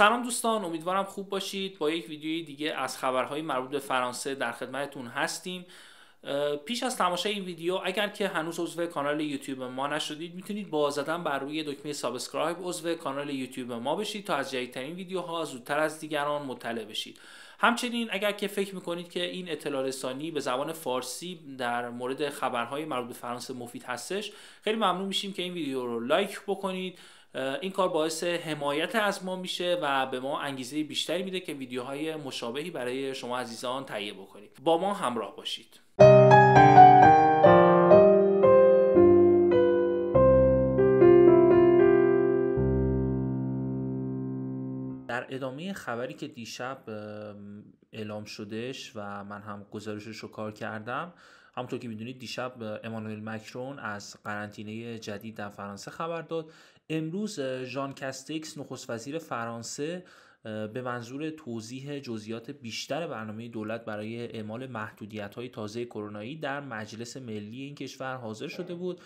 سلام دوستان امیدوارم خوب باشید با یک ویدیوی دیگه از خبرهای مربوط به فرانسه در خدمتتون هستیم پیش از تماشای این ویدیو اگر که هنوز عضو کانال یوتیوب ما نشدید میتونید با زدن بر روی دکمه سابسکرایب عضو کانال یوتیوب ما بشید تا از جدیدترین ویدیوها زودتر از دیگران مطلع بشید همچنین اگر که فکر میکنید که این اطلاع رسانی به زبان فارسی در مورد خبرهای مربوط به فرانسه مفید هستش خیلی ممنون میشیم که این ویدیو رو لایک بکنید این کار باعث حمایت از ما میشه و به ما انگیزه بیشتری میده که ویدیوهای مشابهی برای شما عزیزان تهیه بکنیم با ما همراه باشید در ادامه خبری که دیشب اعلام شدهش و من هم گزارشش رو کار کردم همونطور که میدونید دیشب امانوئل مکرون از قرنطینه جدید در فرانسه خبر داد امروز ژان کستکس نخست وزیر فرانسه به منظور توضیح جزئیات بیشتر برنامه دولت برای اعمال محدودیت های تازه کرونایی در مجلس ملی این کشور حاضر شده بود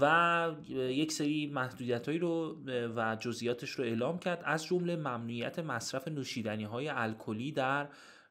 و یک سری محدودیت هایی رو و جزئیاتش رو اعلام کرد از جمله ممنوعیت مصرف نوشیدنی های الکلی در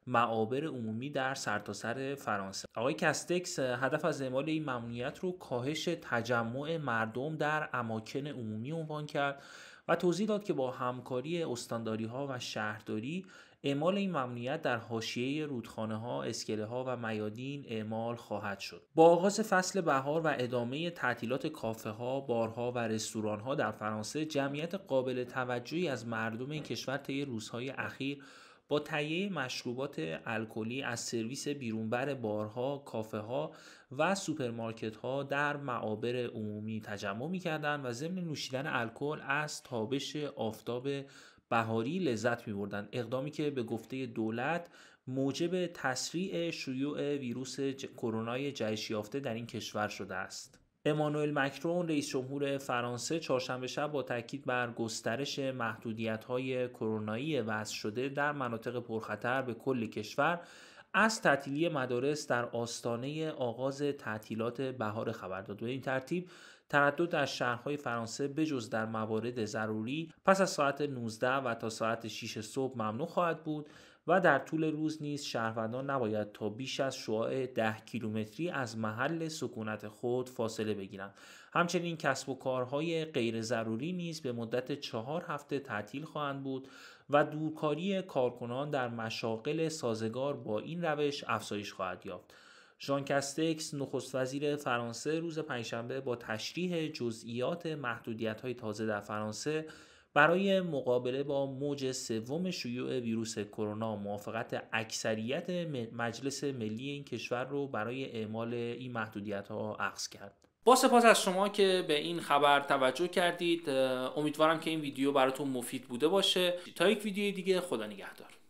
معابر عمومی در سرتاسر سر فرانسه آقای کستکس هدف از اعمال این ممنوعیت رو کاهش تجمع مردم در اماکن عمومی عنوان کرد و توضیح داد که با همکاری استانداری ها و شهرداری اعمال این ممنوعیت در حاشیه رودخانه ها، اسکله ها و میادین اعمال خواهد شد. با آغاز فصل بهار و ادامه تعطیلات کافه ها، بارها و رستوران ها در فرانسه، جمعیت قابل توجهی از مردم این کشور طی روزهای اخیر با تهیه مشروبات الکلی از سرویس بیرونبر بارها، کافه ها و سوپرمارکت ها در معابر عمومی تجمع می و ضمن نوشیدن الکل از تابش آفتاب بهاری لذت می بردن. اقدامی که به گفته دولت موجب تسریع شیوع ویروس کرونا جهش یافته در این کشور شده است. امانوئل مکرون رئیس جمهور فرانسه چهارشنبه شب با تاکید بر گسترش محدودیت های کرونایی وضع شده در مناطق پرخطر به کل کشور از تعطیلی مدارس در آستانه آغاز تعطیلات بهار خبر داد و این ترتیب تردد در شهرهای فرانسه بجز در موارد ضروری پس از ساعت 19 و تا ساعت 6 صبح ممنوع خواهد بود و در طول روز نیز شهروندان نباید تا بیش از شعاع 10 کیلومتری از محل سکونت خود فاصله بگیرند همچنین کسب و کارهای غیر ضروری نیز به مدت چهار هفته تعطیل خواهند بود و دورکاری کارکنان در مشاقل سازگار با این روش افزایش خواهد یافت ژان کستکس نخست وزیر فرانسه روز پنجشنبه با تشریح جزئیات محدودیت های تازه در فرانسه برای مقابله با موج سوم شیوع ویروس کرونا موافقت اکثریت مجلس ملی این کشور رو برای اعمال این محدودیت ها عقص کرد. با سپاس از شما که به این خبر توجه کردید امیدوارم که این ویدیو براتون مفید بوده باشه تا یک ویدیو دیگه خدا نگهدار